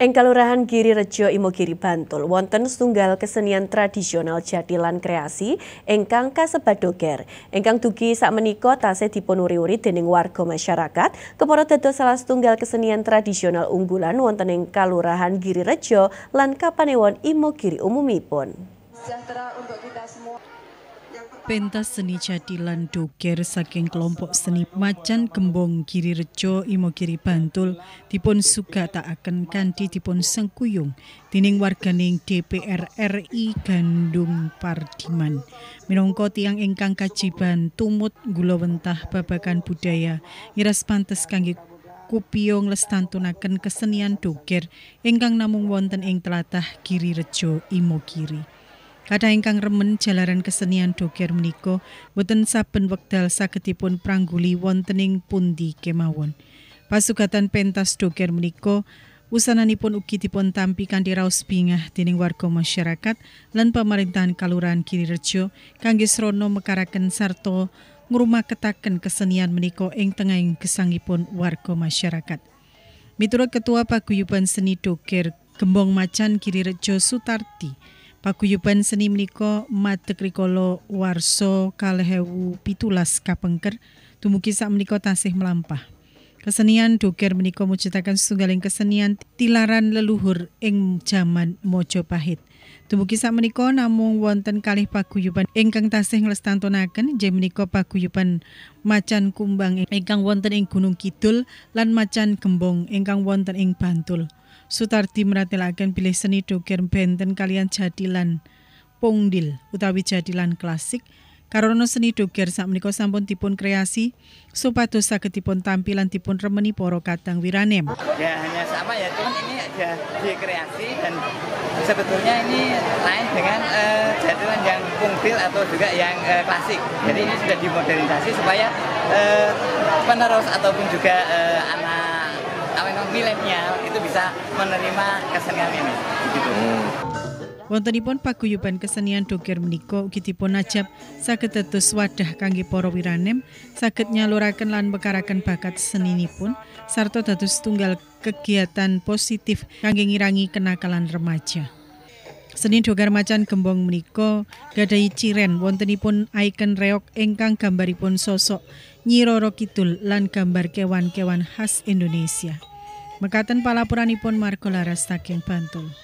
Ing Kalurahan Giri Rejo Imogiri Bantul wonten setunggal kesenian tradisional jatilan kreasi ingkang kasebadoger ingkang dugi saat tasih dipunuri-uri dening warga masyarakat kepara dados salah setunggal kesenian tradisional unggulan wonten ing Kalurahan Giri Rejo lan Kapanewon Imogiri umumipun. Sejahtera untuk Pentas seni jadilan doger saking kelompok seni macan gembong kiri rejo imogiri bantul dipun suka tak akan kanti dipun sengkuyung dining warganing DPR RI Gandung Pardiman. Minongko tiang ingkang kajiban tumut gulawentah babakan budaya ngiras pantes kangge kupiong lestantunaken kesenian doger ingkang namung wonten ing telatah kiri rejo imogiri. Kata ingkang remen jalaran kesenian doger menika boten saben wekdal sagetipun prangguli wontening pundi kemawon. Pasugatan pentas doger menika usananipun ugi dipun tampikan kanthi raos bingah dening warga masyarakat lan pemerintahan kalurahan Kirirejo kangge srana mekaraken sarta ngrumaketaken kesenian menika ing tengahing gesangipun warga masyarakat. Miturut Ketua Paguyuban Seni Doger Gembong Macan Kirirejo Sutarti, Paguyuban seni menika madeg rikala warsa Pitulas kapengker dumugi meniko tasih melampah. Kesenian doger menika mujudaken setunggaling kesenian tilaran leluhur ing jaman Mojopahit. Dumugi sak menika namung wonten kalih paguyuban ingkang tasih nglestantunaken jem menika paguyuban macan kumbang ingkang wonten ing Gunung Kidul lan macan gembong ingkang wonten ing Bantul. Sutardi meratelaken bilih seni doger benten kalian jadilan pungdil utawi jadilan klasik. Karena seni dogger sakmenika sampun dipun kreasi supados saged dipun tampilan dipun remeni para kadang wiranem. Ya hanya sama ya cuman ini aja di kreasi dan sebetulnya ini lain dengan uh, eh, jadwalan yang kungfil atau juga yang uh, klasik. Jadi ini sudah dimodernisasi supaya uh, penerus ataupun juga uh, anak milenial itu bisa menerima kesenian ini. Gitu. Hmm. Wontenipun paguyuban kesenian dogir meniko ugi dipun ajab saged dados wadah kangge para wiranem saged nyaluraken lan bekaraken bakat seninipun sarta dados tunggal kegiatan positif kangge ngirangi kenakalan remaja. Seni Dogar Macan Gembong meniko gadai ciren wontenipun ikon reok ingkang gambaripun sosok Nyi Roro Kidul lan gambar kewan-kewan khas Indonesia. Mekaten palapuranipun Margo Laras Tagen Bantul.